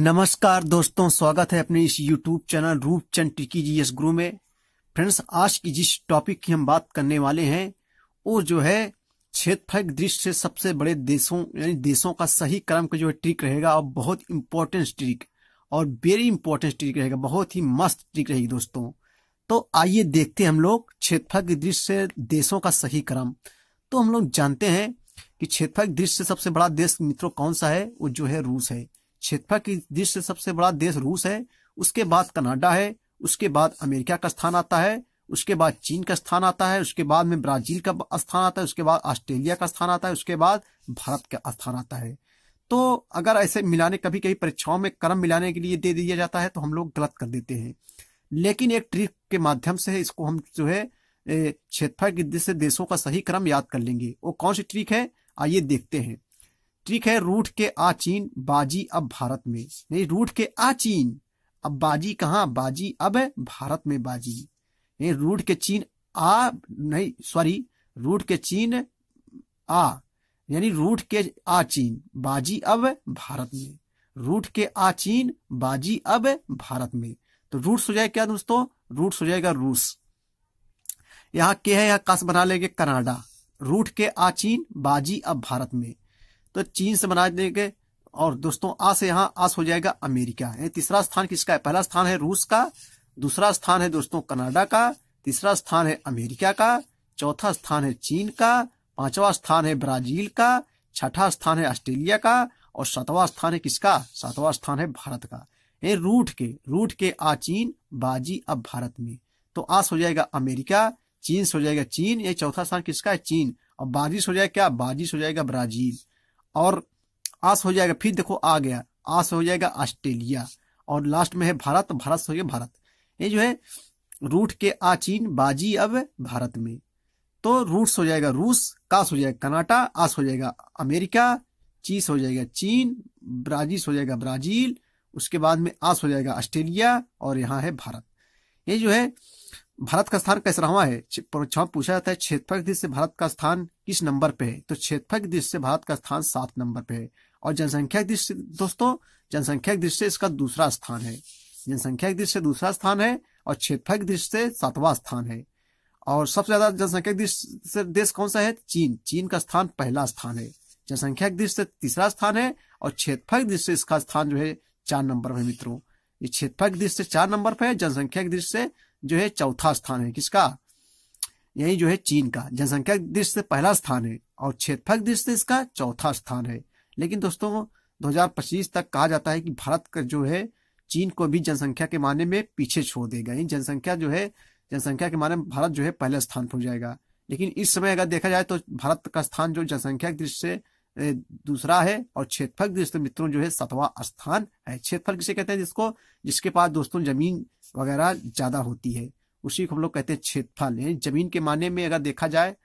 नमस्कार दोस्तों स्वागत है अपने इस यूट्यूब चैनल रूपचंद टिकी जी एस गुरु में फ्रेंड्स आज की जिस टॉपिक की हम बात करने वाले हैं वो जो है क्षेत्रफल दृष्टि से सबसे बड़े देशों यानी देशों का सही क्रम का जो है ट्रिक रहेगा और बहुत इंपॉर्टेंट ट्रिक और वेरी इंपॉर्टेंट ट्रिक रहेगा बहुत ही मस्त ट्रिक रहेगी दोस्तों तो आइए देखते हैं हम लोग क्षेत्रफल की दृष्टि से देशों का सही क्रम तो हम लोग जानते हैं कि क्षेत्रफल दृष्टि से सबसे बड़ा देश मित्रों कौन सा है वो जो है रूस है क्षेत्रफल की दृष्टि से सबसे बड़ा देश रूस है उसके बाद कनाडा है उसके बाद अमेरिका का स्थान आता है उसके बाद चीन का स्थान आता है उसके बाद में ब्राजील का स्थान आता है उसके बाद ऑस्ट्रेलिया का स्थान आता है उसके बाद भारत का स्थान आता है तो अगर ऐसे मिलाने कभी कभी परीक्षाओं में क्रम मिलाने के लिए दे दिया जाता है तो हम लोग गलत कर देते हैं लेकिन एक ट्रिक के माध्यम से इसको हम जो है क्षेत्रफल की दृष्टि से देशों का सही क्रम याद कर लेंगे वो कौन सी ट्रिक है आइए देखते हैं ट्रिक है रूठ के चीन बाजी अब भारत में नहीं रूठ के चीन अब बाजी कहा बाजी अब है भारत में बाजी नहीं रूठ के चीन आ नहीं सॉरी रूट के चीन आ यानी रूट के आ चीन तो बाजी अब भारत में रूट के आ चीन बाजी अब भारत में तो रूट हो जाए क्या दोस्तों रूट हो जाएगा रूस यहाँ के है यहाँ कस बना लेंगे कनाडा रूट के आ चीन बाजी अब भारत में तो चीन से बना देंगे और दोस्तों आ से यहाँ आस हो जाएगा अमेरिका यानी तीसरा स्थान किसका है पहला स्थान है रूस का दूसरा स्थान है दोस्तों कनाडा का तीसरा स्थान है अमेरिका का चौथा स्थान है चीन का पांचवा स्थान है ब्राजील का छठा स्थान है ऑस्ट्रेलिया का और सातवा स्थान है किसका सातवा स्थान है भारत का ये रूट के रूट के आ चीन बाजी अब भारत में तो आस हो जाएगा अमेरिका चीन से हो जाएगा चीन ये चौथा स्थान किसका है चीन और बाजिश हो जाएगा क्या बाजिश हो जाएगा ब्राजील और आस हो जाएगा फिर देखो आ गया आस हो जाएगा ऑस्ट्रेलिया और लास्ट में है भारत भारत हो गया भारत ये जो है रूट के आ चीन बाजी अब भारत में तो रूट हो जाएगा रूस कास हो जाएगा कनाटा आस हो जाएगा अमेरिका चीस हो जाएगा चीन ब्राजील हो जाएगा ब्राजील उसके बाद में आस हो जाएगा ऑस्ट्रेलिया और यहाँ है भारत ये जो है भारत का स्थान कैसा रहा है पूछा जाता है क्षेत्रफल दृष्टि से भारत का स्थान किस नंबर पे है तो क्षेत्रफल दृष्टि से भारत का स्थान सात नंबर पे है और जनसंख्या दृष्टि दोस्तों जनसंख्या दृष्टि से इसका दूसरा स्थान है जनसंख्या दृष्टि से दूसरा स्थान है और क्षेत्रफल दृष्टि से सातवां स्थान है और सबसे ज्यादा जनसंख्या दृष्टि से देश कौन सा है चीन चीन का स्थान पहला स्थान है जनसंख्या दृष्टि से तीसरा स्थान है और क्षेत्रफल दृष्टि से इसका स्थान जो है चार नंबर पर मित्रों ये क्षेत्रफल दृष्टि से चार नंबर पर है जनसंख्या दृष्टि से जो है चौथा स्थान है किसका यही जो है चीन का जनसंख्या दृष्टि से पहला स्थान है और क्षेत्रफल दृष्टि से इसका चौथा स्थान है लेकिन दोस्तों 2025 तक कहा जाता है कि भारत का जो है चीन को भी जनसंख्या के माने में पीछे छोड़ देगा यानी जनसंख्या जो है जनसंख्या के माने में भारत जो है पहले स्थान पर जाएगा लेकिन इस समय अगर देखा जाए तो भारत का स्थान जो जनसंख्या दृष्टि से दूसरा है और क्षेत्रफल दोस्तों मित्रों जो है सतवा स्थान है क्षेत्रफल किसे कहते हैं जिसको जिसके पास दोस्तों जमीन वगैरह ज्यादा होती है उसी को हम लोग कहते हैं क्षेत्रफल है जमीन के माने में अगर देखा जाए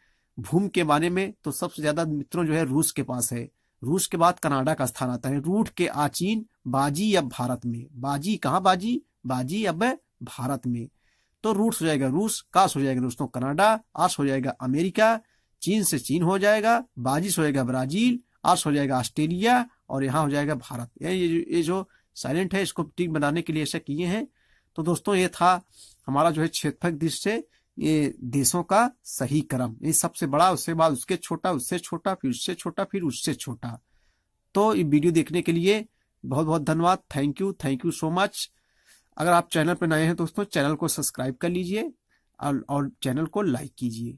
भूमि के माने में तो सबसे ज्यादा मित्रों जो है रूस के पास है रूस के बाद कनाडा का स्थान आता है रूट के आचीन बाजी अब भारत में बाजी कहाँ बाजी बाजी अब भारत में तो रूट हो जाएगा रूस कास हो जाएगा दोस्तों कनाडा आस हो जाएगा अमेरिका चीन से चीन हो जाएगा बाजिश हो जाएगा ब्राजील आस हो जाएगा ऑस्ट्रेलिया और यहाँ हो जाएगा भारत ये ये जो साइलेंट है इसको टिक बनाने के लिए ऐसा किए हैं तो दोस्तों ये था हमारा जो है क्षेत्रफल दृश्य ये देशों का सही क्रम ये सबसे बड़ा उसके बाद उसके छोटा उससे छोटा फिर उससे छोटा फिर उससे छोटा तो ये वीडियो देखने के लिए बहुत बहुत धन्यवाद thank you thank you so much अगर आप चैनल पर नए हैं दोस्तों चैनल को सब्सक्राइब कर लीजिए और, और चैनल को लाइक कीजिए